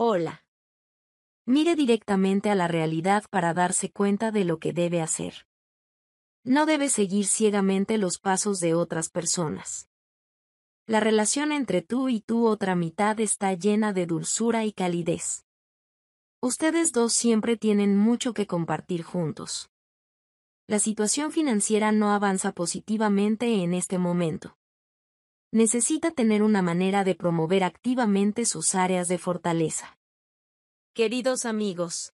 Hola. Mire directamente a la realidad para darse cuenta de lo que debe hacer. No debe seguir ciegamente los pasos de otras personas. La relación entre tú y tu otra mitad está llena de dulzura y calidez. Ustedes dos siempre tienen mucho que compartir juntos. La situación financiera no avanza positivamente en este momento necesita tener una manera de promover activamente sus áreas de fortaleza. Queridos amigos,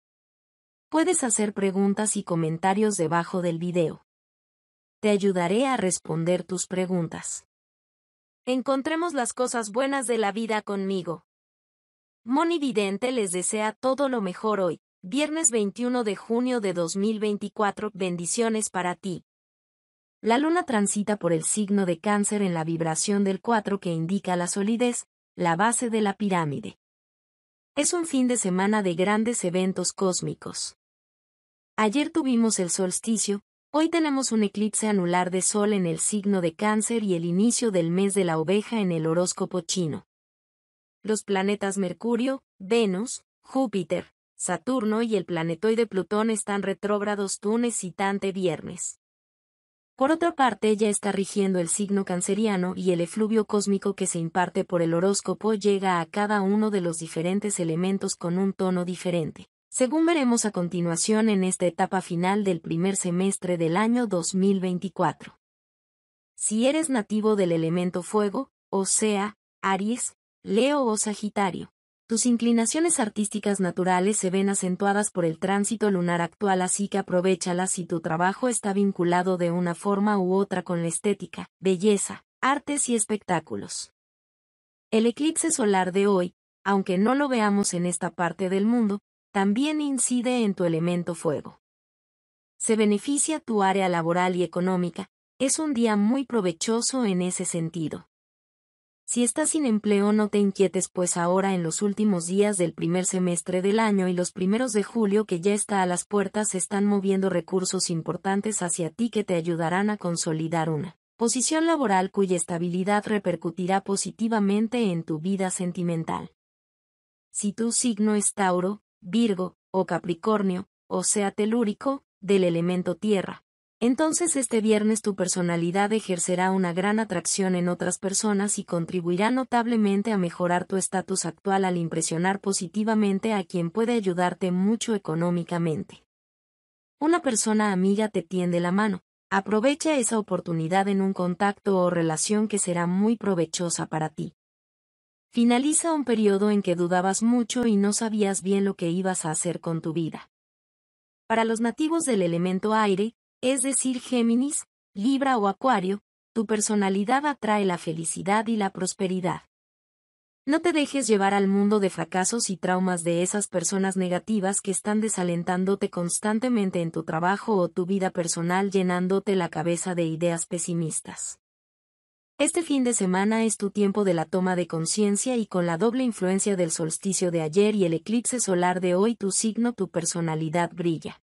puedes hacer preguntas y comentarios debajo del video. Te ayudaré a responder tus preguntas. Encontremos las cosas buenas de la vida conmigo. Moni Vidente les desea todo lo mejor hoy, viernes 21 de junio de 2024. Bendiciones para ti. La luna transita por el signo de cáncer en la vibración del 4 que indica la solidez, la base de la pirámide. Es un fin de semana de grandes eventos cósmicos. Ayer tuvimos el solsticio, hoy tenemos un eclipse anular de sol en el signo de cáncer y el inicio del mes de la oveja en el horóscopo chino. Los planetas Mercurio, Venus, Júpiter, Saturno y el planetoide Plutón están retrógrados Túnez y Tante viernes. Por otra parte, ya está rigiendo el signo canceriano y el efluvio cósmico que se imparte por el horóscopo llega a cada uno de los diferentes elementos con un tono diferente, según veremos a continuación en esta etapa final del primer semestre del año 2024. Si eres nativo del elemento fuego, o sea, Aries, Leo o Sagitario, tus inclinaciones artísticas naturales se ven acentuadas por el tránsito lunar actual así que aprovechalas si tu trabajo está vinculado de una forma u otra con la estética, belleza, artes y espectáculos. El eclipse solar de hoy, aunque no lo veamos en esta parte del mundo, también incide en tu elemento fuego. Se beneficia tu área laboral y económica, es un día muy provechoso en ese sentido. Si estás sin empleo no te inquietes pues ahora en los últimos días del primer semestre del año y los primeros de julio que ya está a las puertas se están moviendo recursos importantes hacia ti que te ayudarán a consolidar una posición laboral cuya estabilidad repercutirá positivamente en tu vida sentimental. Si tu signo es Tauro, Virgo, o Capricornio, o sea telúrico, del elemento tierra, entonces este viernes tu personalidad ejercerá una gran atracción en otras personas y contribuirá notablemente a mejorar tu estatus actual al impresionar positivamente a quien puede ayudarte mucho económicamente. Una persona amiga te tiende la mano. Aprovecha esa oportunidad en un contacto o relación que será muy provechosa para ti. Finaliza un periodo en que dudabas mucho y no sabías bien lo que ibas a hacer con tu vida. Para los nativos del elemento aire, es decir Géminis, Libra o Acuario, tu personalidad atrae la felicidad y la prosperidad. No te dejes llevar al mundo de fracasos y traumas de esas personas negativas que están desalentándote constantemente en tu trabajo o tu vida personal llenándote la cabeza de ideas pesimistas. Este fin de semana es tu tiempo de la toma de conciencia y con la doble influencia del solsticio de ayer y el eclipse solar de hoy tu signo, tu personalidad brilla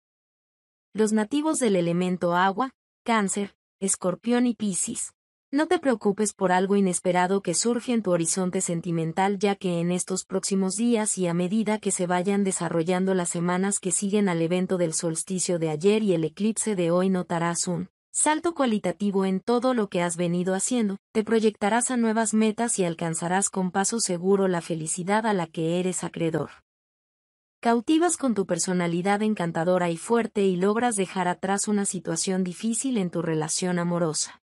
los nativos del elemento agua, cáncer, escorpión y piscis. No te preocupes por algo inesperado que surge en tu horizonte sentimental ya que en estos próximos días y a medida que se vayan desarrollando las semanas que siguen al evento del solsticio de ayer y el eclipse de hoy notarás un salto cualitativo en todo lo que has venido haciendo, te proyectarás a nuevas metas y alcanzarás con paso seguro la felicidad a la que eres acreedor. Cautivas con tu personalidad encantadora y fuerte y logras dejar atrás una situación difícil en tu relación amorosa.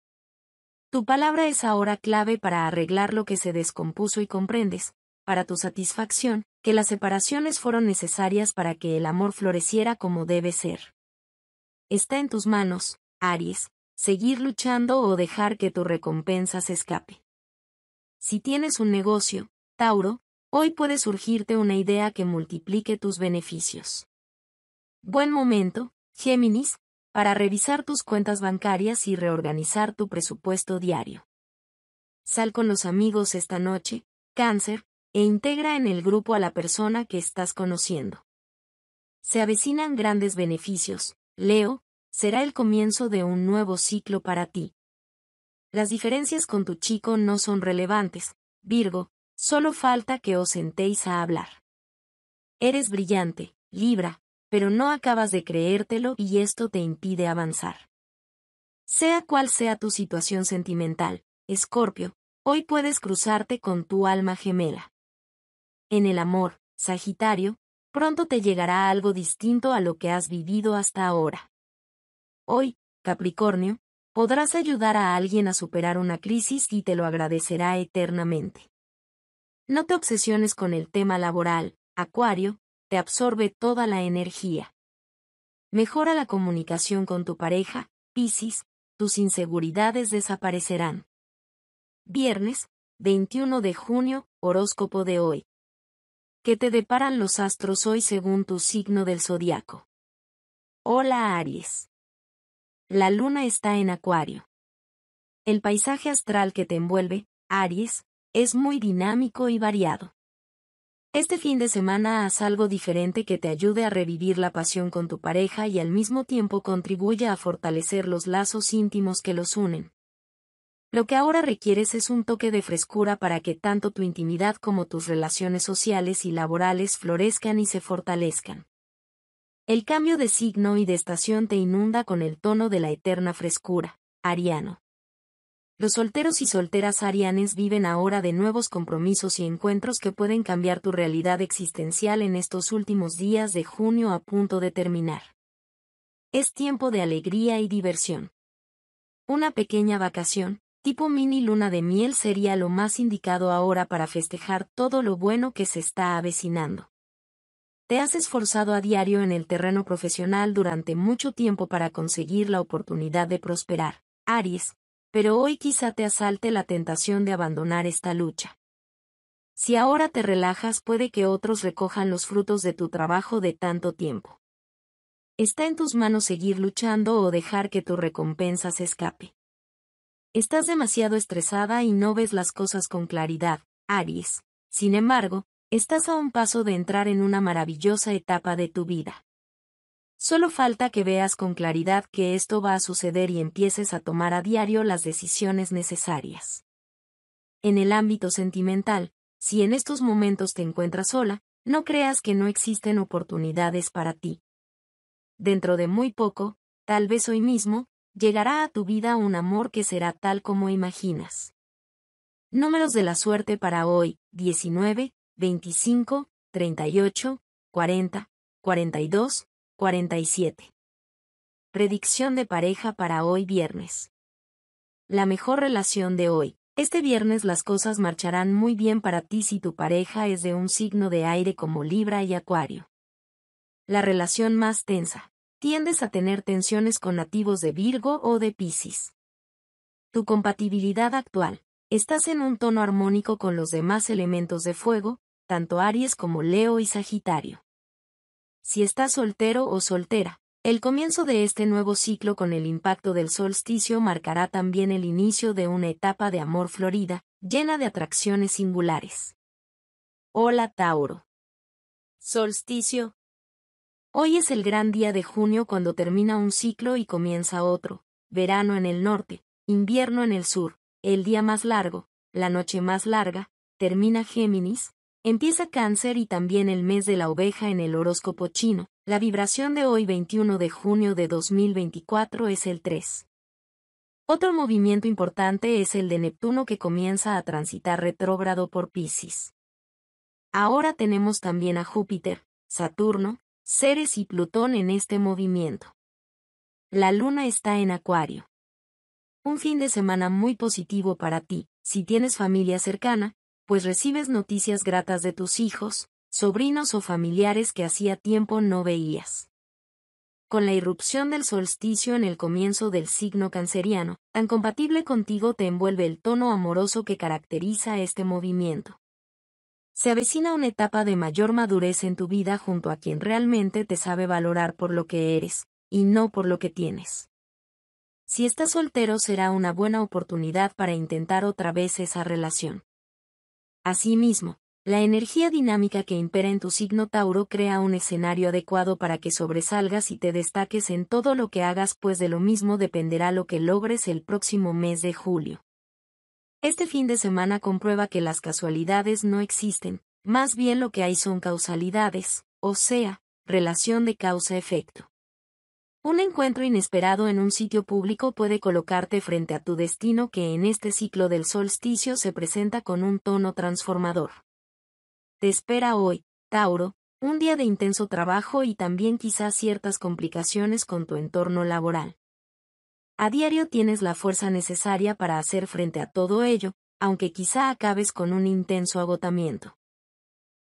Tu palabra es ahora clave para arreglar lo que se descompuso y comprendes, para tu satisfacción, que las separaciones fueron necesarias para que el amor floreciera como debe ser. Está en tus manos, Aries, seguir luchando o dejar que tu recompensa se escape. Si tienes un negocio, Tauro, Hoy puede surgirte una idea que multiplique tus beneficios. Buen momento, Géminis, para revisar tus cuentas bancarias y reorganizar tu presupuesto diario. Sal con los amigos esta noche, cáncer, e integra en el grupo a la persona que estás conociendo. Se avecinan grandes beneficios, Leo, será el comienzo de un nuevo ciclo para ti. Las diferencias con tu chico no son relevantes, Virgo, Solo falta que os sentéis a hablar. Eres brillante, Libra, pero no acabas de creértelo y esto te impide avanzar. Sea cual sea tu situación sentimental, Escorpio, hoy puedes cruzarte con tu alma gemela. En el amor, Sagitario, pronto te llegará algo distinto a lo que has vivido hasta ahora. Hoy, Capricornio, podrás ayudar a alguien a superar una crisis y te lo agradecerá eternamente. No te obsesiones con el tema laboral, Acuario, te absorbe toda la energía. Mejora la comunicación con tu pareja, Piscis, tus inseguridades desaparecerán. Viernes, 21 de junio, horóscopo de hoy. ¿Qué te deparan los astros hoy según tu signo del zodiaco? Hola Aries. La luna está en Acuario. El paisaje astral que te envuelve, Aries, es muy dinámico y variado. Este fin de semana haz algo diferente que te ayude a revivir la pasión con tu pareja y al mismo tiempo contribuya a fortalecer los lazos íntimos que los unen. Lo que ahora requieres es un toque de frescura para que tanto tu intimidad como tus relaciones sociales y laborales florezcan y se fortalezcan. El cambio de signo y de estación te inunda con el tono de la eterna frescura, Ariano. Los solteros y solteras arianes viven ahora de nuevos compromisos y encuentros que pueden cambiar tu realidad existencial en estos últimos días de junio a punto de terminar. Es tiempo de alegría y diversión. Una pequeña vacación, tipo mini luna de miel sería lo más indicado ahora para festejar todo lo bueno que se está avecinando. Te has esforzado a diario en el terreno profesional durante mucho tiempo para conseguir la oportunidad de prosperar, Aries, pero hoy quizá te asalte la tentación de abandonar esta lucha. Si ahora te relajas puede que otros recojan los frutos de tu trabajo de tanto tiempo. Está en tus manos seguir luchando o dejar que tu recompensa se escape. Estás demasiado estresada y no ves las cosas con claridad, Aries. Sin embargo, estás a un paso de entrar en una maravillosa etapa de tu vida. Solo falta que veas con claridad que esto va a suceder y empieces a tomar a diario las decisiones necesarias. En el ámbito sentimental, si en estos momentos te encuentras sola, no creas que no existen oportunidades para ti. Dentro de muy poco, tal vez hoy mismo, llegará a tu vida un amor que será tal como imaginas. Números de la suerte para hoy, 19, 25, 38, 40, 42, 47. Predicción de pareja para hoy viernes. La mejor relación de hoy. Este viernes las cosas marcharán muy bien para ti si tu pareja es de un signo de aire como Libra y Acuario. La relación más tensa. Tiendes a tener tensiones con nativos de Virgo o de Piscis. Tu compatibilidad actual. Estás en un tono armónico con los demás elementos de fuego, tanto Aries como Leo y Sagitario si estás soltero o soltera. El comienzo de este nuevo ciclo con el impacto del solsticio marcará también el inicio de una etapa de amor florida, llena de atracciones singulares. Hola Tauro. Solsticio. Hoy es el gran día de junio cuando termina un ciclo y comienza otro, verano en el norte, invierno en el sur, el día más largo, la noche más larga, termina Géminis, Empieza cáncer y también el mes de la oveja en el horóscopo chino. La vibración de hoy 21 de junio de 2024 es el 3. Otro movimiento importante es el de Neptuno que comienza a transitar retrógrado por Pisces. Ahora tenemos también a Júpiter, Saturno, Ceres y Plutón en este movimiento. La luna está en Acuario. Un fin de semana muy positivo para ti, si tienes familia cercana, pues recibes noticias gratas de tus hijos, sobrinos o familiares que hacía tiempo no veías. Con la irrupción del solsticio en el comienzo del signo canceriano, tan compatible contigo te envuelve el tono amoroso que caracteriza este movimiento. Se avecina una etapa de mayor madurez en tu vida junto a quien realmente te sabe valorar por lo que eres, y no por lo que tienes. Si estás soltero será una buena oportunidad para intentar otra vez esa relación. Asimismo, la energía dinámica que impera en tu signo Tauro crea un escenario adecuado para que sobresalgas y te destaques en todo lo que hagas, pues de lo mismo dependerá lo que logres el próximo mes de julio. Este fin de semana comprueba que las casualidades no existen, más bien lo que hay son causalidades, o sea, relación de causa-efecto. Un encuentro inesperado en un sitio público puede colocarte frente a tu destino que en este ciclo del solsticio se presenta con un tono transformador. Te espera hoy, Tauro, un día de intenso trabajo y también quizás ciertas complicaciones con tu entorno laboral. A diario tienes la fuerza necesaria para hacer frente a todo ello, aunque quizá acabes con un intenso agotamiento.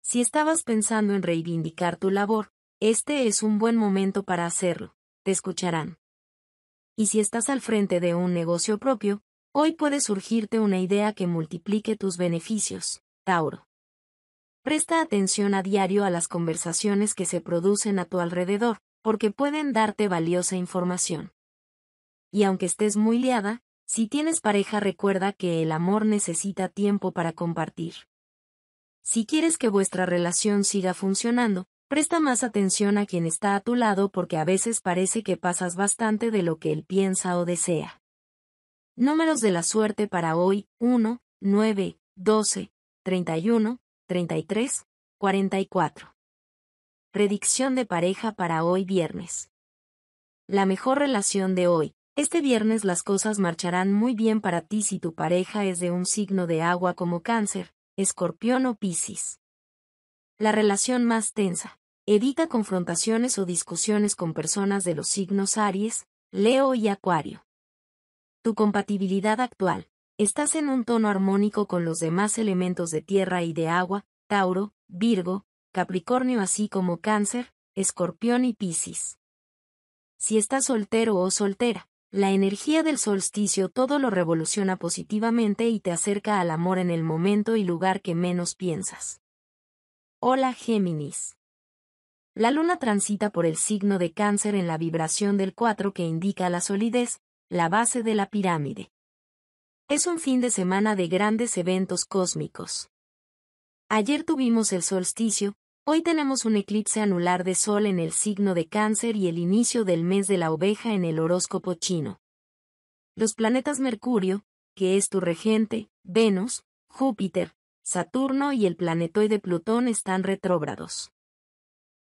Si estabas pensando en reivindicar tu labor, este es un buen momento para hacerlo te escucharán. Y si estás al frente de un negocio propio, hoy puede surgirte una idea que multiplique tus beneficios, Tauro. Presta atención a diario a las conversaciones que se producen a tu alrededor, porque pueden darte valiosa información. Y aunque estés muy liada, si tienes pareja recuerda que el amor necesita tiempo para compartir. Si quieres que vuestra relación siga funcionando, Presta más atención a quien está a tu lado porque a veces parece que pasas bastante de lo que él piensa o desea. Números de la suerte para hoy, 1, 9, 12, 31, 33, 44. Predicción de pareja para hoy viernes. La mejor relación de hoy. Este viernes las cosas marcharán muy bien para ti si tu pareja es de un signo de agua como cáncer, escorpión o piscis. La relación más tensa. Evita confrontaciones o discusiones con personas de los signos Aries, Leo y Acuario. Tu compatibilidad actual. Estás en un tono armónico con los demás elementos de tierra y de agua, Tauro, Virgo, Capricornio así como Cáncer, Escorpión y Piscis. Si estás soltero o soltera, la energía del solsticio todo lo revoluciona positivamente y te acerca al amor en el momento y lugar que menos piensas. Hola Géminis. La luna transita por el signo de cáncer en la vibración del 4 que indica la solidez, la base de la pirámide. Es un fin de semana de grandes eventos cósmicos. Ayer tuvimos el solsticio, hoy tenemos un eclipse anular de sol en el signo de cáncer y el inicio del mes de la oveja en el horóscopo chino. Los planetas Mercurio, que es tu regente, Venus, Júpiter, Saturno y el planetoide Plutón están retrógrados.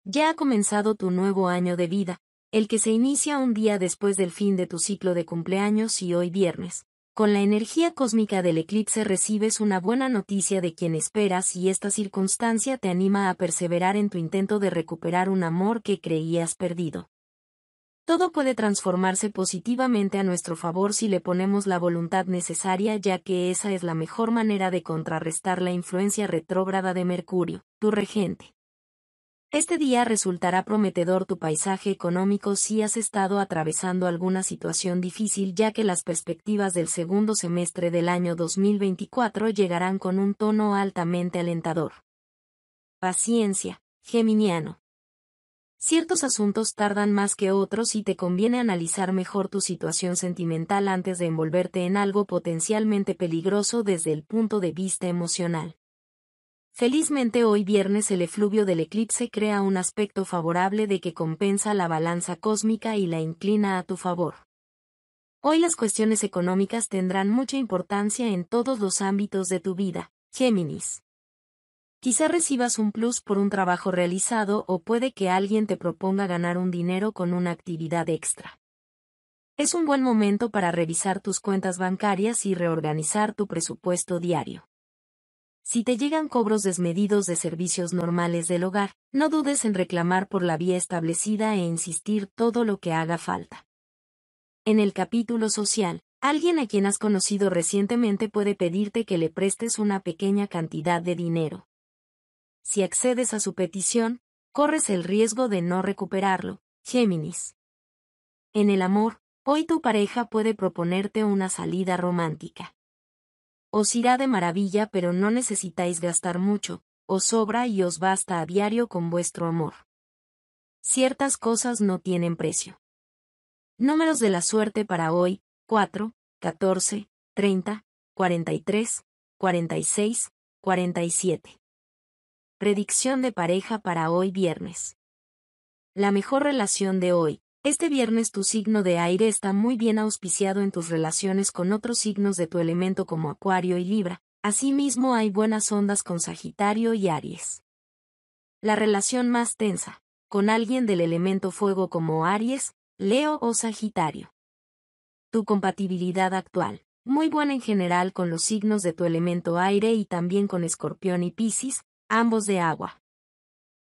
Ya ha comenzado tu nuevo año de vida, el que se inicia un día después del fin de tu ciclo de cumpleaños y hoy viernes. Con la energía cósmica del eclipse recibes una buena noticia de quien esperas y esta circunstancia te anima a perseverar en tu intento de recuperar un amor que creías perdido. Todo puede transformarse positivamente a nuestro favor si le ponemos la voluntad necesaria ya que esa es la mejor manera de contrarrestar la influencia retrógrada de Mercurio, tu regente. Este día resultará prometedor tu paisaje económico si has estado atravesando alguna situación difícil ya que las perspectivas del segundo semestre del año 2024 llegarán con un tono altamente alentador. Paciencia, Geminiano. Ciertos asuntos tardan más que otros y te conviene analizar mejor tu situación sentimental antes de envolverte en algo potencialmente peligroso desde el punto de vista emocional. Felizmente hoy viernes el efluvio del eclipse crea un aspecto favorable de que compensa la balanza cósmica y la inclina a tu favor. Hoy las cuestiones económicas tendrán mucha importancia en todos los ámbitos de tu vida, Géminis. Quizá recibas un plus por un trabajo realizado o puede que alguien te proponga ganar un dinero con una actividad extra. Es un buen momento para revisar tus cuentas bancarias y reorganizar tu presupuesto diario. Si te llegan cobros desmedidos de servicios normales del hogar, no dudes en reclamar por la vía establecida e insistir todo lo que haga falta. En el capítulo social, alguien a quien has conocido recientemente puede pedirte que le prestes una pequeña cantidad de dinero si accedes a su petición, corres el riesgo de no recuperarlo. Géminis. En el amor, hoy tu pareja puede proponerte una salida romántica. Os irá de maravilla pero no necesitáis gastar mucho, os sobra y os basta a diario con vuestro amor. Ciertas cosas no tienen precio. Números de la suerte para hoy, 4, 14, 30, 43, 46, 47. Predicción de pareja para hoy viernes. La mejor relación de hoy. Este viernes tu signo de aire está muy bien auspiciado en tus relaciones con otros signos de tu elemento como Acuario y Libra. Asimismo hay buenas ondas con Sagitario y Aries. La relación más tensa. Con alguien del elemento fuego como Aries, Leo o Sagitario. Tu compatibilidad actual. Muy buena en general con los signos de tu elemento aire y también con Escorpión y Piscis, ambos de agua.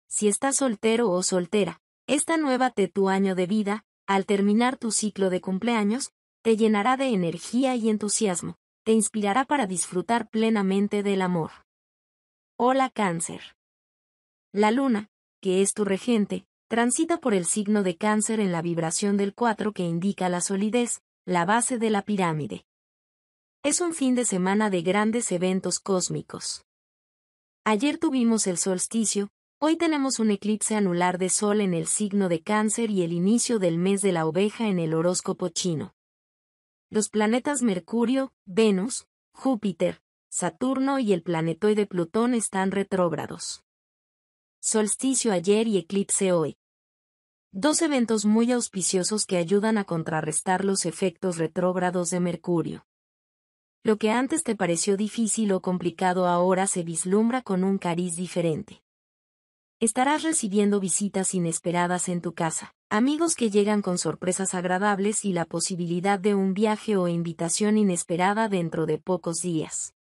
Si estás soltero o soltera, esta nueva de tu año de vida, al terminar tu ciclo de cumpleaños, te llenará de energía y entusiasmo, te inspirará para disfrutar plenamente del amor. Hola Cáncer. La luna, que es tu regente, transita por el signo de cáncer en la vibración del 4 que indica la solidez, la base de la pirámide. Es un fin de semana de grandes eventos cósmicos. Ayer tuvimos el solsticio, hoy tenemos un eclipse anular de sol en el signo de cáncer y el inicio del mes de la oveja en el horóscopo chino. Los planetas Mercurio, Venus, Júpiter, Saturno y el planetoide Plutón están retrógrados. Solsticio ayer y eclipse hoy. Dos eventos muy auspiciosos que ayudan a contrarrestar los efectos retrógrados de Mercurio. Lo que antes te pareció difícil o complicado ahora se vislumbra con un cariz diferente. Estarás recibiendo visitas inesperadas en tu casa, amigos que llegan con sorpresas agradables y la posibilidad de un viaje o invitación inesperada dentro de pocos días.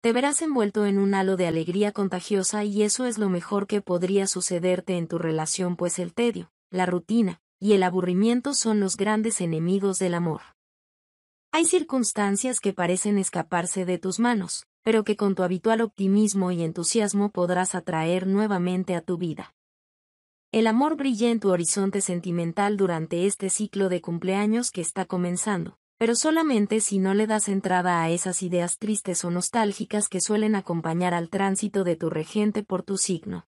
Te verás envuelto en un halo de alegría contagiosa y eso es lo mejor que podría sucederte en tu relación pues el tedio, la rutina, y el aburrimiento son los grandes enemigos del amor. Hay circunstancias que parecen escaparse de tus manos, pero que con tu habitual optimismo y entusiasmo podrás atraer nuevamente a tu vida. El amor brilla en tu horizonte sentimental durante este ciclo de cumpleaños que está comenzando, pero solamente si no le das entrada a esas ideas tristes o nostálgicas que suelen acompañar al tránsito de tu regente por tu signo.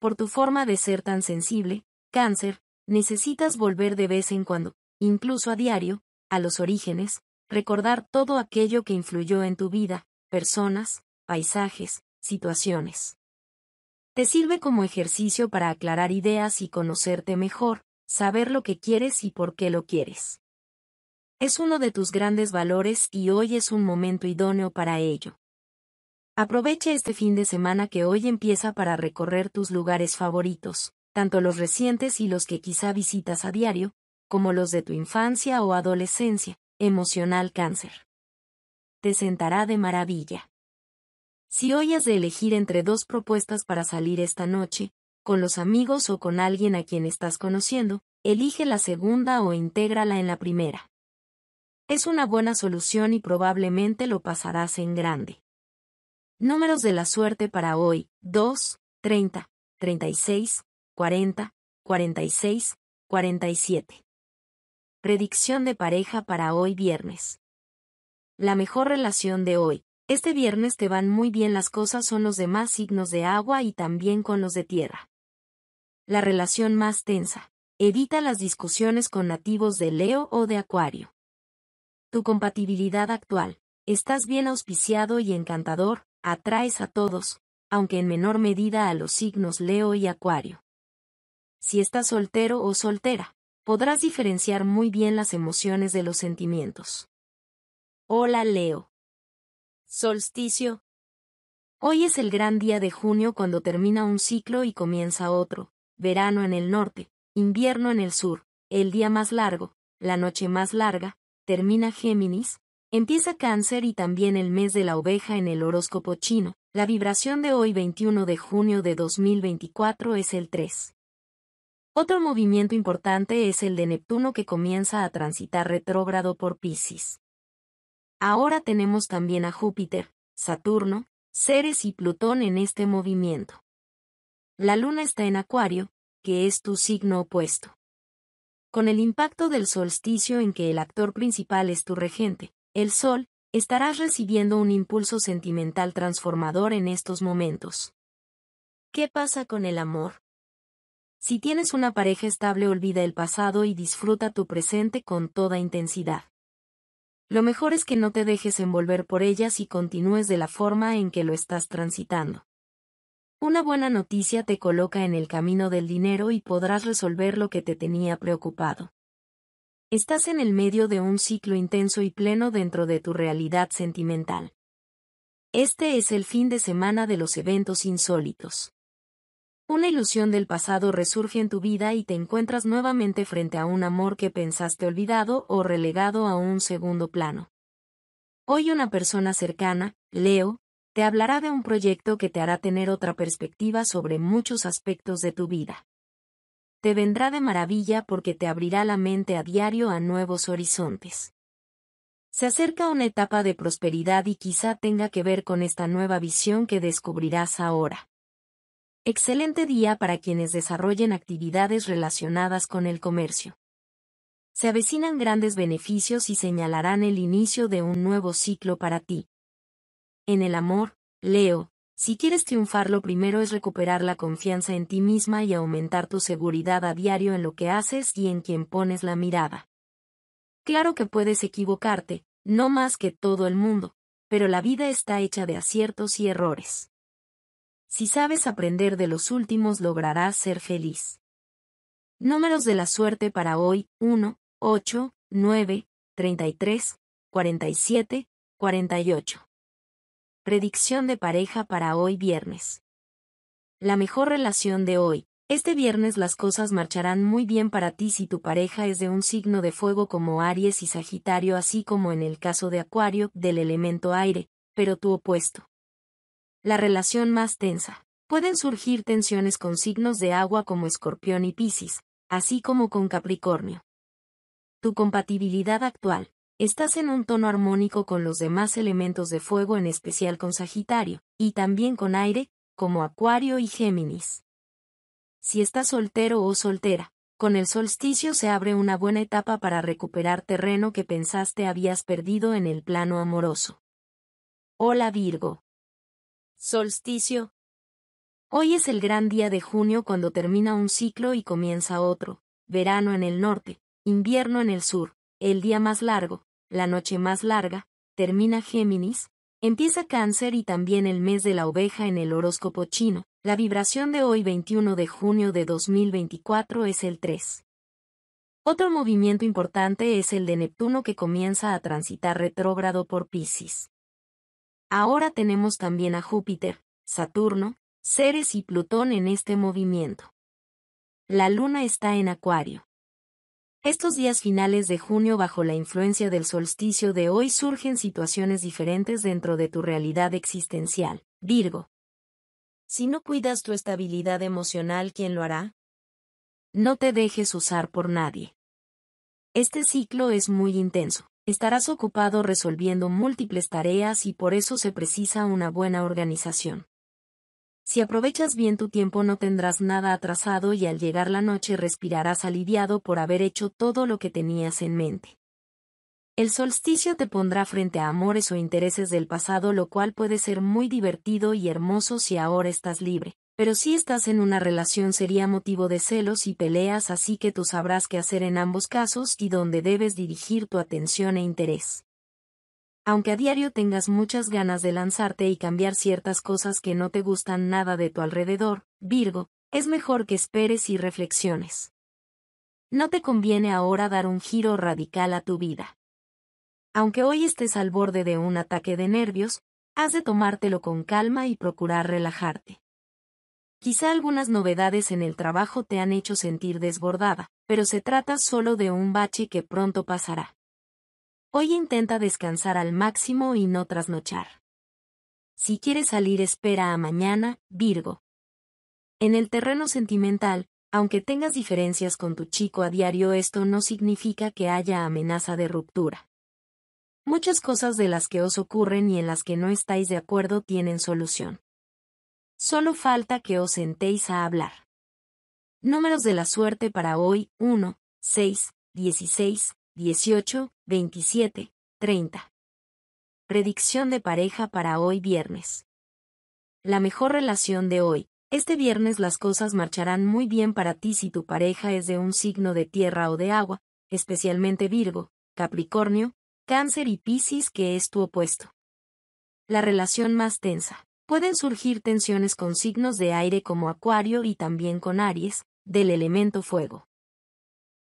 Por tu forma de ser tan sensible, cáncer, necesitas volver de vez en cuando, incluso a diario, a los orígenes, recordar todo aquello que influyó en tu vida, personas, paisajes, situaciones. Te sirve como ejercicio para aclarar ideas y conocerte mejor, saber lo que quieres y por qué lo quieres. Es uno de tus grandes valores y hoy es un momento idóneo para ello. Aprovecha este fin de semana que hoy empieza para recorrer tus lugares favoritos, tanto los recientes y los que quizá visitas a diario, como los de tu infancia o adolescencia, emocional cáncer. Te sentará de maravilla. Si hoy has de elegir entre dos propuestas para salir esta noche, con los amigos o con alguien a quien estás conociendo, elige la segunda o intégrala en la primera. Es una buena solución y probablemente lo pasarás en grande. Números de la suerte para hoy, 2, 30, 36, 40, 46, 47. Predicción de pareja para hoy viernes. La mejor relación de hoy. Este viernes te van muy bien las cosas son los demás signos de agua y también con los de tierra. La relación más tensa. Evita las discusiones con nativos de Leo o de Acuario. Tu compatibilidad actual. Estás bien auspiciado y encantador, atraes a todos, aunque en menor medida a los signos Leo y Acuario. Si estás soltero o soltera, podrás diferenciar muy bien las emociones de los sentimientos. Hola Leo. Solsticio. Hoy es el gran día de junio cuando termina un ciclo y comienza otro, verano en el norte, invierno en el sur, el día más largo, la noche más larga, termina Géminis, empieza Cáncer y también el mes de la oveja en el horóscopo chino. La vibración de hoy 21 de junio de 2024 es el 3. Otro movimiento importante es el de Neptuno que comienza a transitar retrógrado por Pisces. Ahora tenemos también a Júpiter, Saturno, Ceres y Plutón en este movimiento. La Luna está en Acuario, que es tu signo opuesto. Con el impacto del solsticio en que el actor principal es tu regente, el Sol, estarás recibiendo un impulso sentimental transformador en estos momentos. ¿Qué pasa con el amor? Si tienes una pareja estable olvida el pasado y disfruta tu presente con toda intensidad. Lo mejor es que no te dejes envolver por ellas y continúes de la forma en que lo estás transitando. Una buena noticia te coloca en el camino del dinero y podrás resolver lo que te tenía preocupado. Estás en el medio de un ciclo intenso y pleno dentro de tu realidad sentimental. Este es el fin de semana de los eventos insólitos. Una ilusión del pasado resurge en tu vida y te encuentras nuevamente frente a un amor que pensaste olvidado o relegado a un segundo plano. Hoy una persona cercana, Leo, te hablará de un proyecto que te hará tener otra perspectiva sobre muchos aspectos de tu vida. Te vendrá de maravilla porque te abrirá la mente a diario a nuevos horizontes. Se acerca una etapa de prosperidad y quizá tenga que ver con esta nueva visión que descubrirás ahora. Excelente día para quienes desarrollen actividades relacionadas con el comercio. Se avecinan grandes beneficios y señalarán el inicio de un nuevo ciclo para ti. En el amor, Leo, si quieres triunfar lo primero es recuperar la confianza en ti misma y aumentar tu seguridad a diario en lo que haces y en quien pones la mirada. Claro que puedes equivocarte, no más que todo el mundo, pero la vida está hecha de aciertos y errores. Si sabes aprender de los últimos lograrás ser feliz. Números de la suerte para hoy, 1, 8, 9, 33, 47, 48. Predicción de pareja para hoy viernes. La mejor relación de hoy. Este viernes las cosas marcharán muy bien para ti si tu pareja es de un signo de fuego como Aries y Sagitario así como en el caso de Acuario, del elemento aire, pero tu opuesto la relación más tensa. Pueden surgir tensiones con signos de agua como Escorpión y Piscis, así como con Capricornio. Tu compatibilidad actual. Estás en un tono armónico con los demás elementos de fuego, en especial con Sagitario, y también con aire, como Acuario y Géminis. Si estás soltero o soltera, con el solsticio se abre una buena etapa para recuperar terreno que pensaste habías perdido en el plano amoroso. Hola Virgo. Solsticio. Hoy es el gran día de junio cuando termina un ciclo y comienza otro, verano en el norte, invierno en el sur, el día más largo, la noche más larga, termina Géminis, empieza Cáncer y también el mes de la oveja en el horóscopo chino. La vibración de hoy 21 de junio de 2024 es el 3. Otro movimiento importante es el de Neptuno que comienza a transitar retrógrado por Pisces. Ahora tenemos también a Júpiter, Saturno, Ceres y Plutón en este movimiento. La Luna está en Acuario. Estos días finales de junio bajo la influencia del solsticio de hoy surgen situaciones diferentes dentro de tu realidad existencial, Virgo. Si no cuidas tu estabilidad emocional, ¿quién lo hará? No te dejes usar por nadie. Este ciclo es muy intenso, Estarás ocupado resolviendo múltiples tareas y por eso se precisa una buena organización. Si aprovechas bien tu tiempo no tendrás nada atrasado y al llegar la noche respirarás aliviado por haber hecho todo lo que tenías en mente. El solsticio te pondrá frente a amores o intereses del pasado lo cual puede ser muy divertido y hermoso si ahora estás libre. Pero si estás en una relación sería motivo de celos y peleas así que tú sabrás qué hacer en ambos casos y dónde debes dirigir tu atención e interés. Aunque a diario tengas muchas ganas de lanzarte y cambiar ciertas cosas que no te gustan nada de tu alrededor, Virgo, es mejor que esperes y reflexiones. No te conviene ahora dar un giro radical a tu vida. Aunque hoy estés al borde de un ataque de nervios, has de tomártelo con calma y procurar relajarte. Quizá algunas novedades en el trabajo te han hecho sentir desbordada, pero se trata solo de un bache que pronto pasará. Hoy intenta descansar al máximo y no trasnochar. Si quieres salir espera a mañana, Virgo. En el terreno sentimental, aunque tengas diferencias con tu chico a diario esto no significa que haya amenaza de ruptura. Muchas cosas de las que os ocurren y en las que no estáis de acuerdo tienen solución. Solo falta que os sentéis a hablar. Números de la suerte para hoy 1, 6, 16, 18, 27, 30. Predicción de pareja para hoy viernes. La mejor relación de hoy. Este viernes las cosas marcharán muy bien para ti si tu pareja es de un signo de tierra o de agua, especialmente Virgo, Capricornio, Cáncer y Piscis que es tu opuesto. La relación más tensa pueden surgir tensiones con signos de aire como Acuario y también con Aries, del elemento fuego.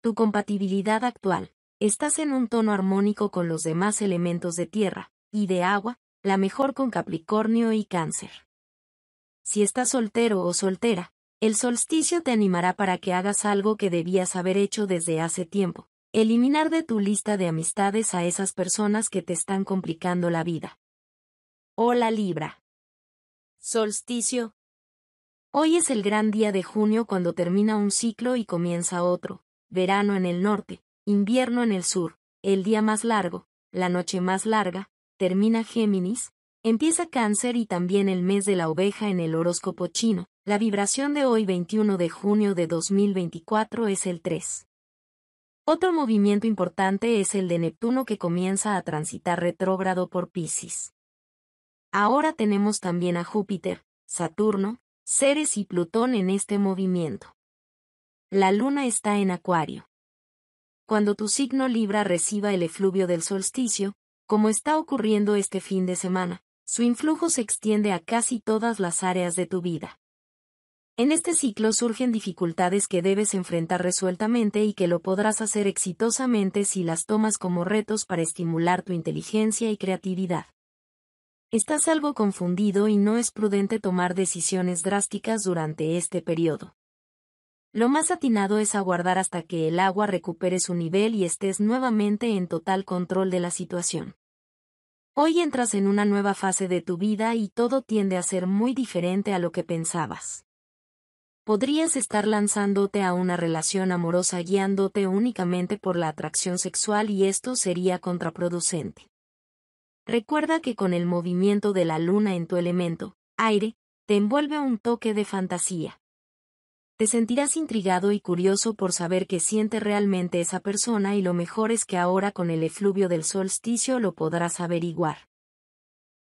Tu compatibilidad actual. Estás en un tono armónico con los demás elementos de tierra y de agua, la mejor con Capricornio y Cáncer. Si estás soltero o soltera, el solsticio te animará para que hagas algo que debías haber hecho desde hace tiempo, eliminar de tu lista de amistades a esas personas que te están complicando la vida. Hola Libra. Solsticio. Hoy es el gran día de junio cuando termina un ciclo y comienza otro, verano en el norte, invierno en el sur, el día más largo, la noche más larga, termina Géminis, empieza Cáncer y también el mes de la oveja en el horóscopo chino. La vibración de hoy 21 de junio de 2024 es el 3. Otro movimiento importante es el de Neptuno que comienza a transitar retrógrado por Pisces. Ahora tenemos también a Júpiter, Saturno, Ceres y Plutón en este movimiento. La luna está en Acuario. Cuando tu signo Libra reciba el efluvio del solsticio, como está ocurriendo este fin de semana, su influjo se extiende a casi todas las áreas de tu vida. En este ciclo surgen dificultades que debes enfrentar resueltamente y que lo podrás hacer exitosamente si las tomas como retos para estimular tu inteligencia y creatividad. Estás algo confundido y no es prudente tomar decisiones drásticas durante este periodo. Lo más atinado es aguardar hasta que el agua recupere su nivel y estés nuevamente en total control de la situación. Hoy entras en una nueva fase de tu vida y todo tiende a ser muy diferente a lo que pensabas. Podrías estar lanzándote a una relación amorosa guiándote únicamente por la atracción sexual y esto sería contraproducente. Recuerda que con el movimiento de la luna en tu elemento, aire, te envuelve un toque de fantasía. Te sentirás intrigado y curioso por saber qué siente realmente esa persona y lo mejor es que ahora con el efluvio del solsticio lo podrás averiguar.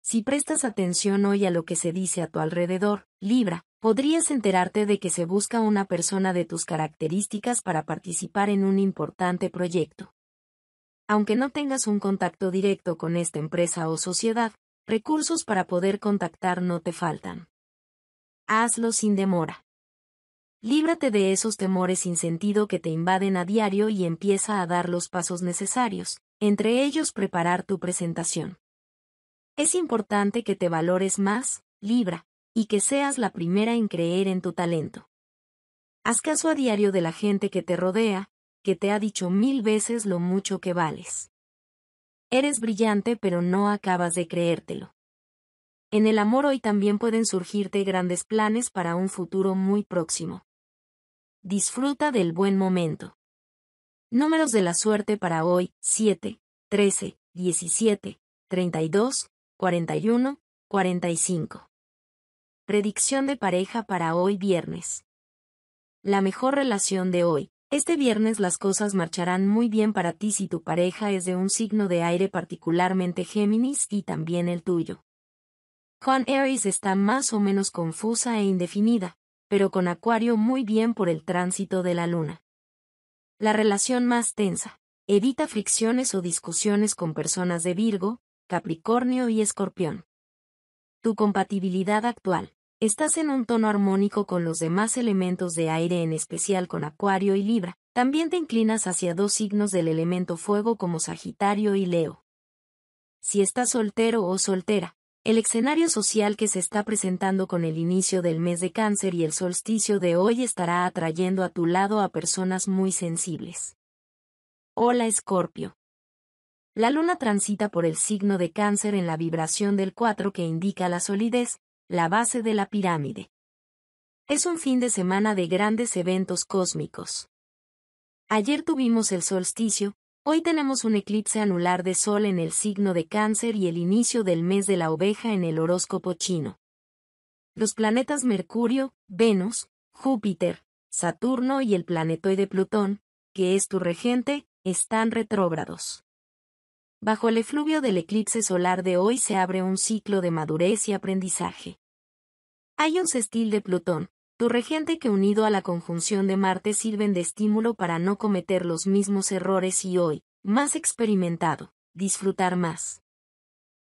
Si prestas atención hoy a lo que se dice a tu alrededor, Libra, podrías enterarte de que se busca una persona de tus características para participar en un importante proyecto aunque no tengas un contacto directo con esta empresa o sociedad, recursos para poder contactar no te faltan. Hazlo sin demora. Líbrate de esos temores sin sentido que te invaden a diario y empieza a dar los pasos necesarios, entre ellos preparar tu presentación. Es importante que te valores más, Libra, y que seas la primera en creer en tu talento. Haz caso a diario de la gente que te rodea, que te ha dicho mil veces lo mucho que vales. Eres brillante pero no acabas de creértelo. En el amor hoy también pueden surgirte grandes planes para un futuro muy próximo. Disfruta del buen momento. Números de la suerte para hoy, 7, 13, 17, 32, 41, 45. Predicción de pareja para hoy viernes. La mejor relación de hoy, este viernes las cosas marcharán muy bien para ti si tu pareja es de un signo de aire particularmente Géminis y también el tuyo. Juan Aries está más o menos confusa e indefinida, pero con Acuario muy bien por el tránsito de la luna. La relación más tensa. Evita fricciones o discusiones con personas de Virgo, Capricornio y Escorpión. Tu compatibilidad actual estás en un tono armónico con los demás elementos de aire en especial con Acuario y Libra, también te inclinas hacia dos signos del elemento fuego como Sagitario y Leo. Si estás soltero o soltera, el escenario social que se está presentando con el inicio del mes de cáncer y el solsticio de hoy estará atrayendo a tu lado a personas muy sensibles. Hola Escorpio. La luna transita por el signo de cáncer en la vibración del 4 que indica la solidez, la base de la pirámide. Es un fin de semana de grandes eventos cósmicos. Ayer tuvimos el solsticio, hoy tenemos un eclipse anular de sol en el signo de cáncer y el inicio del mes de la oveja en el horóscopo chino. Los planetas Mercurio, Venus, Júpiter, Saturno y el planetoide Plutón, que es tu regente, están retrógrados. Bajo el efluvio del eclipse solar de hoy se abre un ciclo de madurez y aprendizaje. Hay un sextil de Plutón, tu regente que unido a la conjunción de Marte sirven de estímulo para no cometer los mismos errores y hoy, más experimentado, disfrutar más.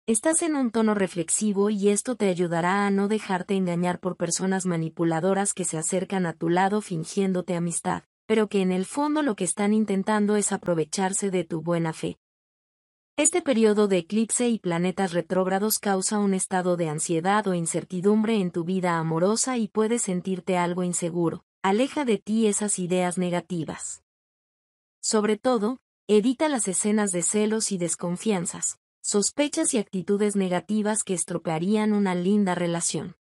Estás en un tono reflexivo y esto te ayudará a no dejarte engañar por personas manipuladoras que se acercan a tu lado fingiéndote amistad, pero que en el fondo lo que están intentando es aprovecharse de tu buena fe, este periodo de eclipse y planetas retrógrados causa un estado de ansiedad o incertidumbre en tu vida amorosa y puedes sentirte algo inseguro. Aleja de ti esas ideas negativas. Sobre todo, evita las escenas de celos y desconfianzas, sospechas y actitudes negativas que estropearían una linda relación.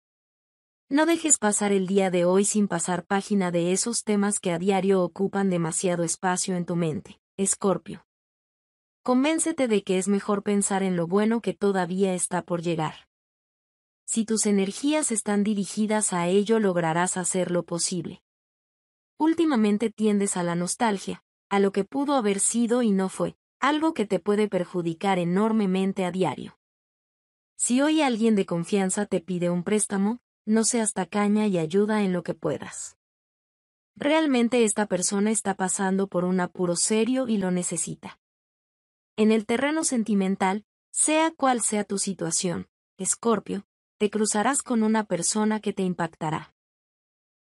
No dejes pasar el día de hoy sin pasar página de esos temas que a diario ocupan demasiado espacio en tu mente. Escorpio. Convéncete de que es mejor pensar en lo bueno que todavía está por llegar. Si tus energías están dirigidas a ello lograrás hacer lo posible. Últimamente tiendes a la nostalgia, a lo que pudo haber sido y no fue, algo que te puede perjudicar enormemente a diario. Si hoy alguien de confianza te pide un préstamo, no seas tacaña y ayuda en lo que puedas. Realmente esta persona está pasando por un apuro serio y lo necesita. En el terreno sentimental, sea cual sea tu situación, Escorpio, te cruzarás con una persona que te impactará.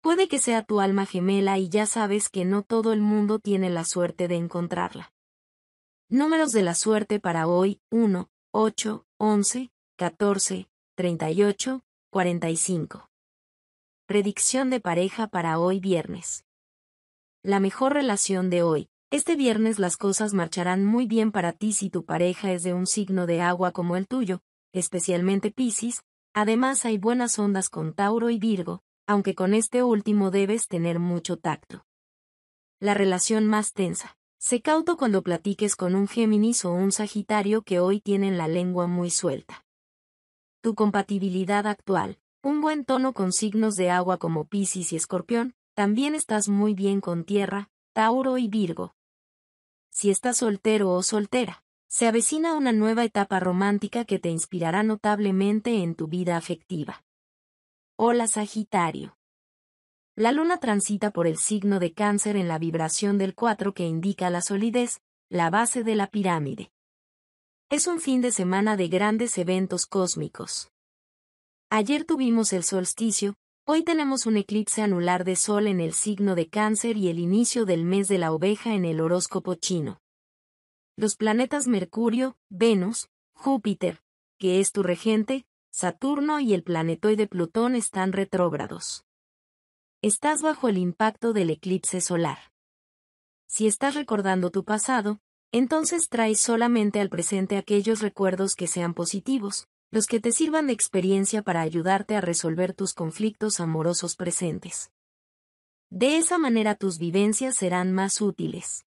Puede que sea tu alma gemela y ya sabes que no todo el mundo tiene la suerte de encontrarla. Números de la suerte para hoy 1, 8, 11, 14, 38, 45. Predicción de pareja para hoy viernes. La mejor relación de hoy, este viernes las cosas marcharán muy bien para ti si tu pareja es de un signo de agua como el tuyo, especialmente Piscis, además hay buenas ondas con Tauro y Virgo, aunque con este último debes tener mucho tacto. La relación más tensa. Se cauto cuando platiques con un Géminis o un Sagitario que hoy tienen la lengua muy suelta. Tu compatibilidad actual. Un buen tono con signos de agua como Piscis y Escorpión, también estás muy bien con tierra, Tauro y Virgo. Si estás soltero o soltera, se avecina una nueva etapa romántica que te inspirará notablemente en tu vida afectiva. Hola Sagitario. La luna transita por el signo de cáncer en la vibración del 4 que indica la solidez, la base de la pirámide. Es un fin de semana de grandes eventos cósmicos. Ayer tuvimos el solsticio, Hoy tenemos un eclipse anular de Sol en el signo de cáncer y el inicio del mes de la oveja en el horóscopo chino. Los planetas Mercurio, Venus, Júpiter, que es tu regente, Saturno y el planetoide Plutón están retrógrados. Estás bajo el impacto del eclipse solar. Si estás recordando tu pasado, entonces traes solamente al presente aquellos recuerdos que sean positivos, los que te sirvan de experiencia para ayudarte a resolver tus conflictos amorosos presentes. De esa manera tus vivencias serán más útiles.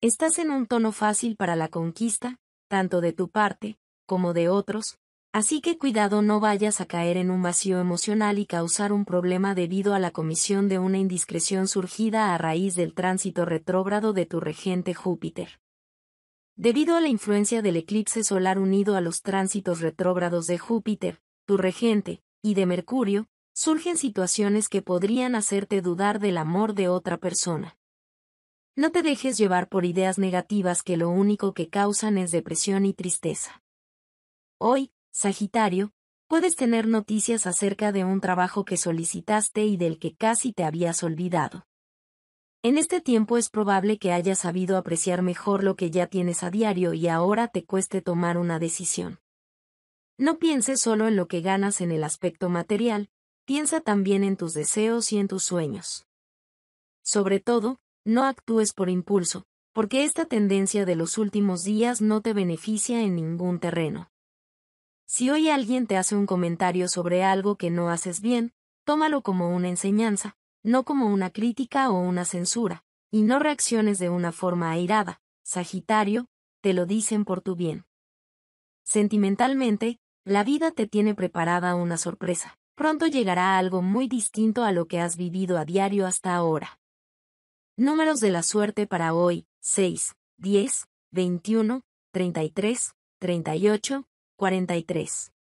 Estás en un tono fácil para la conquista, tanto de tu parte, como de otros, así que cuidado no vayas a caer en un vacío emocional y causar un problema debido a la comisión de una indiscreción surgida a raíz del tránsito retrógrado de tu regente Júpiter. Debido a la influencia del eclipse solar unido a los tránsitos retrógrados de Júpiter, tu regente, y de Mercurio, surgen situaciones que podrían hacerte dudar del amor de otra persona. No te dejes llevar por ideas negativas que lo único que causan es depresión y tristeza. Hoy, Sagitario, puedes tener noticias acerca de un trabajo que solicitaste y del que casi te habías olvidado. En este tiempo es probable que hayas sabido apreciar mejor lo que ya tienes a diario y ahora te cueste tomar una decisión. No pienses solo en lo que ganas en el aspecto material, piensa también en tus deseos y en tus sueños. Sobre todo, no actúes por impulso, porque esta tendencia de los últimos días no te beneficia en ningún terreno. Si hoy alguien te hace un comentario sobre algo que no haces bien, tómalo como una enseñanza, no como una crítica o una censura, y no reacciones de una forma airada. Sagitario, te lo dicen por tu bien. Sentimentalmente, la vida te tiene preparada una sorpresa. Pronto llegará algo muy distinto a lo que has vivido a diario hasta ahora. Números de la suerte para hoy, 6, 10, 21, 33, 38, 43.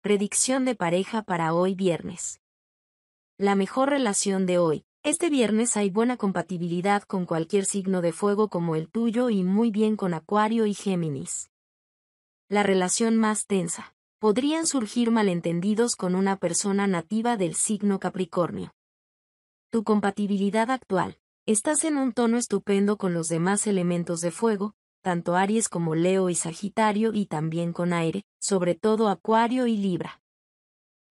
Predicción de pareja para hoy viernes la mejor relación de hoy. Este viernes hay buena compatibilidad con cualquier signo de fuego como el tuyo y muy bien con Acuario y Géminis. La relación más tensa. Podrían surgir malentendidos con una persona nativa del signo Capricornio. Tu compatibilidad actual. Estás en un tono estupendo con los demás elementos de fuego, tanto Aries como Leo y Sagitario y también con aire, sobre todo Acuario y Libra.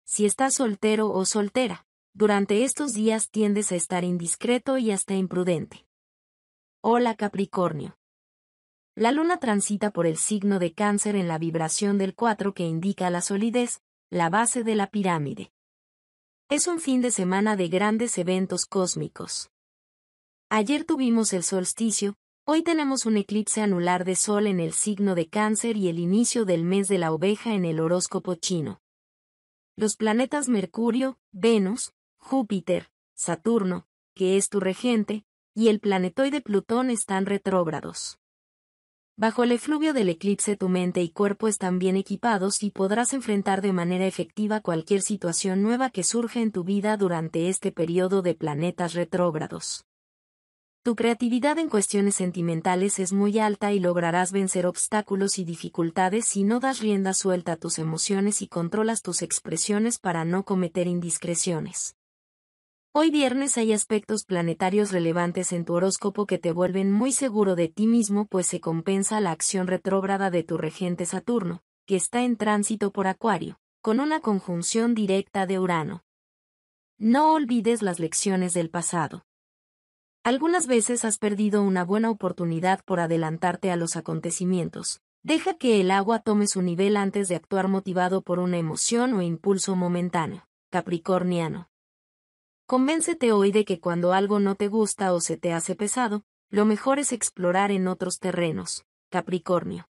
Si estás soltero o soltera, durante estos días tiendes a estar indiscreto y hasta imprudente. Hola Capricornio. La luna transita por el signo de cáncer en la vibración del 4 que indica la solidez, la base de la pirámide. Es un fin de semana de grandes eventos cósmicos. Ayer tuvimos el solsticio, hoy tenemos un eclipse anular de sol en el signo de cáncer y el inicio del mes de la oveja en el horóscopo chino. Los planetas Mercurio, Venus, Júpiter, Saturno, que es tu regente, y el planetoide Plutón están retrógrados. Bajo el efluvio del eclipse tu mente y cuerpo están bien equipados y podrás enfrentar de manera efectiva cualquier situación nueva que surja en tu vida durante este periodo de planetas retrógrados. Tu creatividad en cuestiones sentimentales es muy alta y lograrás vencer obstáculos y dificultades si no das rienda suelta a tus emociones y controlas tus expresiones para no cometer indiscreciones. Hoy viernes hay aspectos planetarios relevantes en tu horóscopo que te vuelven muy seguro de ti mismo pues se compensa la acción retrógrada de tu regente Saturno, que está en tránsito por Acuario, con una conjunción directa de Urano. No olvides las lecciones del pasado. Algunas veces has perdido una buena oportunidad por adelantarte a los acontecimientos. Deja que el agua tome su nivel antes de actuar motivado por una emoción o impulso momentáneo. Capricorniano. Convéncete hoy de que cuando algo no te gusta o se te hace pesado, lo mejor es explorar en otros terrenos. Capricornio.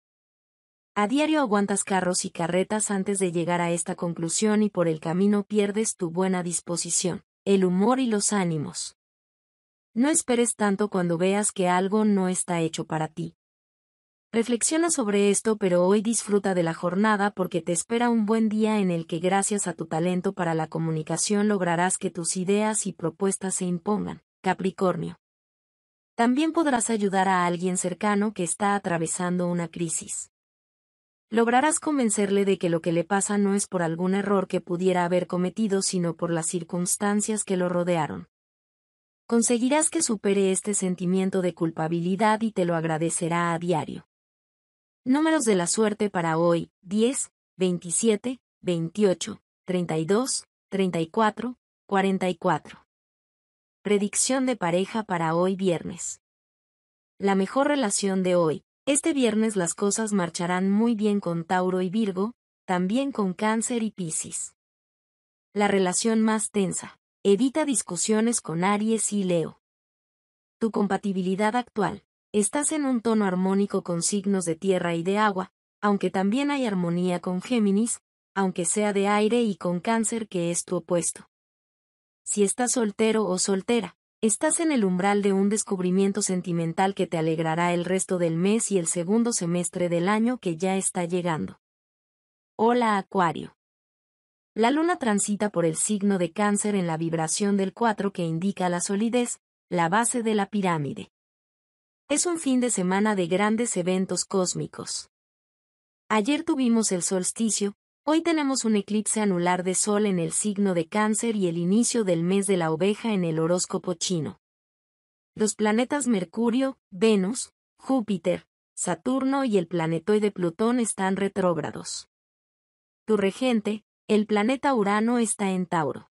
A diario aguantas carros y carretas antes de llegar a esta conclusión y por el camino pierdes tu buena disposición, el humor y los ánimos. No esperes tanto cuando veas que algo no está hecho para ti. Reflexiona sobre esto pero hoy disfruta de la jornada porque te espera un buen día en el que gracias a tu talento para la comunicación lograrás que tus ideas y propuestas se impongan. Capricornio. También podrás ayudar a alguien cercano que está atravesando una crisis. Lograrás convencerle de que lo que le pasa no es por algún error que pudiera haber cometido sino por las circunstancias que lo rodearon. Conseguirás que supere este sentimiento de culpabilidad y te lo agradecerá a diario. Números de la suerte para hoy, 10, 27, 28, 32, 34, 44. Predicción de pareja para hoy viernes. La mejor relación de hoy. Este viernes las cosas marcharán muy bien con Tauro y Virgo, también con Cáncer y Piscis. La relación más tensa. Evita discusiones con Aries y Leo. Tu compatibilidad actual. Estás en un tono armónico con signos de tierra y de agua, aunque también hay armonía con Géminis, aunque sea de aire y con cáncer que es tu opuesto. Si estás soltero o soltera, estás en el umbral de un descubrimiento sentimental que te alegrará el resto del mes y el segundo semestre del año que ya está llegando. Hola Acuario. La luna transita por el signo de cáncer en la vibración del 4 que indica la solidez, la base de la pirámide. Es un fin de semana de grandes eventos cósmicos. Ayer tuvimos el solsticio, hoy tenemos un eclipse anular de sol en el signo de cáncer y el inicio del mes de la oveja en el horóscopo chino. Los planetas Mercurio, Venus, Júpiter, Saturno y el planetoide Plutón están retrógrados. Tu regente, el planeta Urano está en Tauro.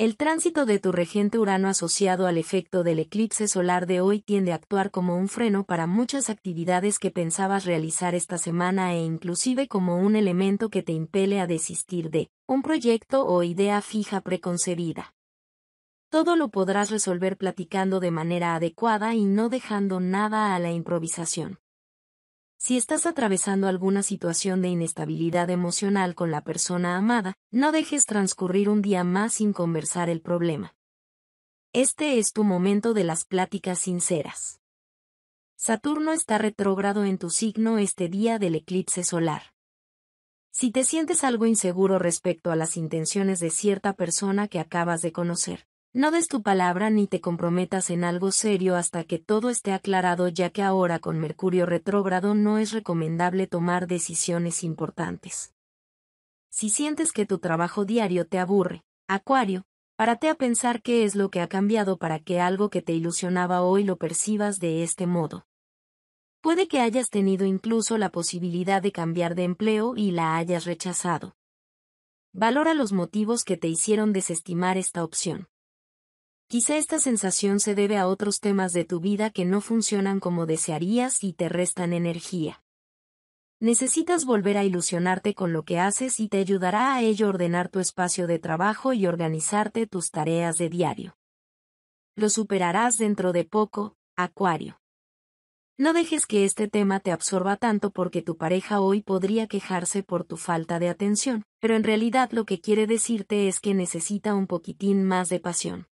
El tránsito de tu regente Urano asociado al efecto del eclipse solar de hoy tiende a actuar como un freno para muchas actividades que pensabas realizar esta semana e inclusive como un elemento que te impele a desistir de un proyecto o idea fija preconcebida. Todo lo podrás resolver platicando de manera adecuada y no dejando nada a la improvisación. Si estás atravesando alguna situación de inestabilidad emocional con la persona amada, no dejes transcurrir un día más sin conversar el problema. Este es tu momento de las pláticas sinceras. Saturno está retrógrado en tu signo este día del eclipse solar. Si te sientes algo inseguro respecto a las intenciones de cierta persona que acabas de conocer, no des tu palabra ni te comprometas en algo serio hasta que todo esté aclarado ya que ahora con Mercurio retrógrado no es recomendable tomar decisiones importantes. Si sientes que tu trabajo diario te aburre, Acuario, párate a pensar qué es lo que ha cambiado para que algo que te ilusionaba hoy lo percibas de este modo. Puede que hayas tenido incluso la posibilidad de cambiar de empleo y la hayas rechazado. Valora los motivos que te hicieron desestimar esta opción. Quizá esta sensación se debe a otros temas de tu vida que no funcionan como desearías y te restan energía. Necesitas volver a ilusionarte con lo que haces y te ayudará a ello ordenar tu espacio de trabajo y organizarte tus tareas de diario. Lo superarás dentro de poco, Acuario. No dejes que este tema te absorba tanto porque tu pareja hoy podría quejarse por tu falta de atención, pero en realidad lo que quiere decirte es que necesita un poquitín más de pasión.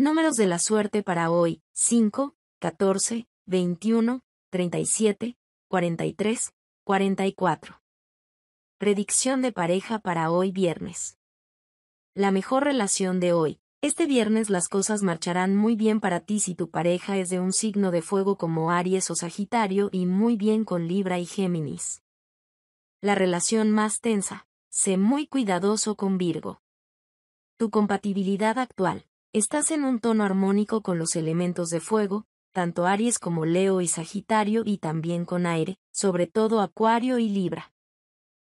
Números de la suerte para hoy, 5, 14, 21, 37, 43, 44. Predicción de pareja para hoy viernes. La mejor relación de hoy. Este viernes las cosas marcharán muy bien para ti si tu pareja es de un signo de fuego como Aries o Sagitario y muy bien con Libra y Géminis. La relación más tensa. Sé muy cuidadoso con Virgo. Tu compatibilidad actual. Estás en un tono armónico con los elementos de fuego, tanto Aries como Leo y Sagitario y también con aire, sobre todo Acuario y Libra.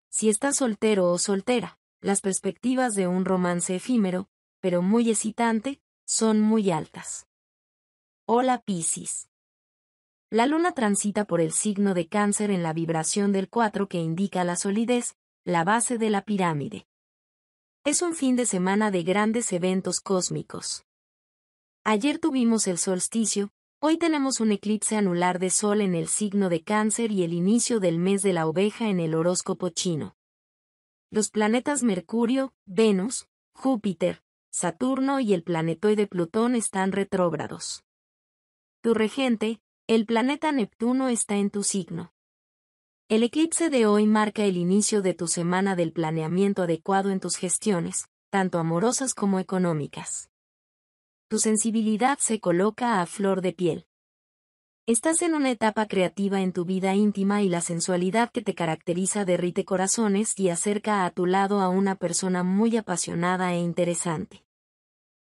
Si estás soltero o soltera, las perspectivas de un romance efímero, pero muy excitante, son muy altas. Hola Piscis. La luna transita por el signo de cáncer en la vibración del 4 que indica la solidez, la base de la pirámide. Es un fin de semana de grandes eventos cósmicos. Ayer tuvimos el solsticio, hoy tenemos un eclipse anular de sol en el signo de cáncer y el inicio del mes de la oveja en el horóscopo chino. Los planetas Mercurio, Venus, Júpiter, Saturno y el planetoide Plutón están retrógrados. Tu regente, el planeta Neptuno está en tu signo. El eclipse de hoy marca el inicio de tu semana del planeamiento adecuado en tus gestiones, tanto amorosas como económicas. Tu sensibilidad se coloca a flor de piel. Estás en una etapa creativa en tu vida íntima y la sensualidad que te caracteriza derrite corazones y acerca a tu lado a una persona muy apasionada e interesante.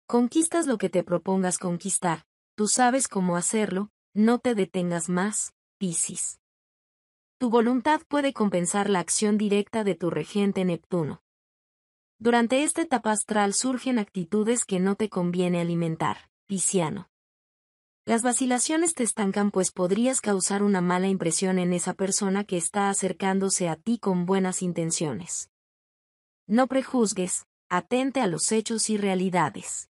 Conquistas lo que te propongas conquistar, tú sabes cómo hacerlo, no te detengas más, Piscis. Tu voluntad puede compensar la acción directa de tu regente Neptuno. Durante esta etapa astral surgen actitudes que no te conviene alimentar, Pisciano. Las vacilaciones te estancan pues podrías causar una mala impresión en esa persona que está acercándose a ti con buenas intenciones. No prejuzgues, atente a los hechos y realidades.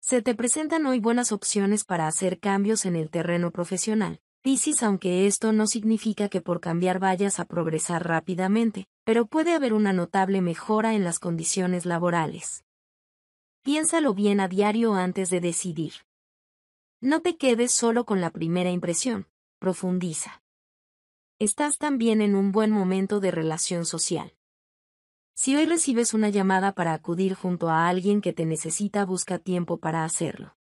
Se te presentan hoy buenas opciones para hacer cambios en el terreno profesional, aunque esto no significa que por cambiar vayas a progresar rápidamente, pero puede haber una notable mejora en las condiciones laborales. Piénsalo bien a diario antes de decidir. No te quedes solo con la primera impresión, profundiza. Estás también en un buen momento de relación social. Si hoy recibes una llamada para acudir junto a alguien que te necesita, busca tiempo para hacerlo.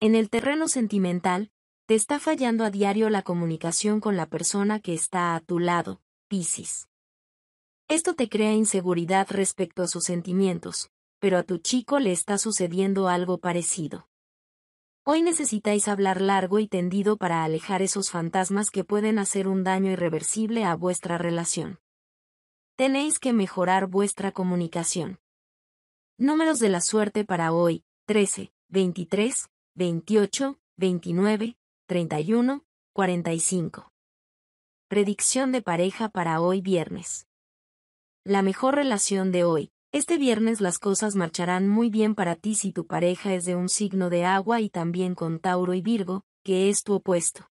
En el terreno sentimental, te está fallando a diario la comunicación con la persona que está a tu lado, Piscis. Esto te crea inseguridad respecto a sus sentimientos, pero a tu chico le está sucediendo algo parecido. Hoy necesitáis hablar largo y tendido para alejar esos fantasmas que pueden hacer un daño irreversible a vuestra relación. Tenéis que mejorar vuestra comunicación. Números de la suerte para hoy, 13, 23, 28, 29, 31, 45. Predicción de pareja para hoy viernes. La mejor relación de hoy. Este viernes las cosas marcharán muy bien para ti si tu pareja es de un signo de agua y también con Tauro y Virgo, que es tu opuesto.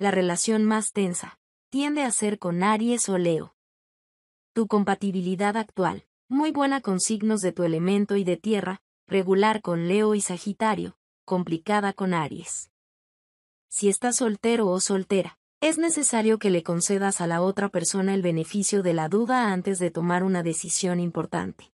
La relación más tensa tiende a ser con Aries o Leo. Tu compatibilidad actual, muy buena con signos de tu elemento y de tierra, regular con Leo y Sagitario, complicada con Aries si estás soltero o soltera. Es necesario que le concedas a la otra persona el beneficio de la duda antes de tomar una decisión importante.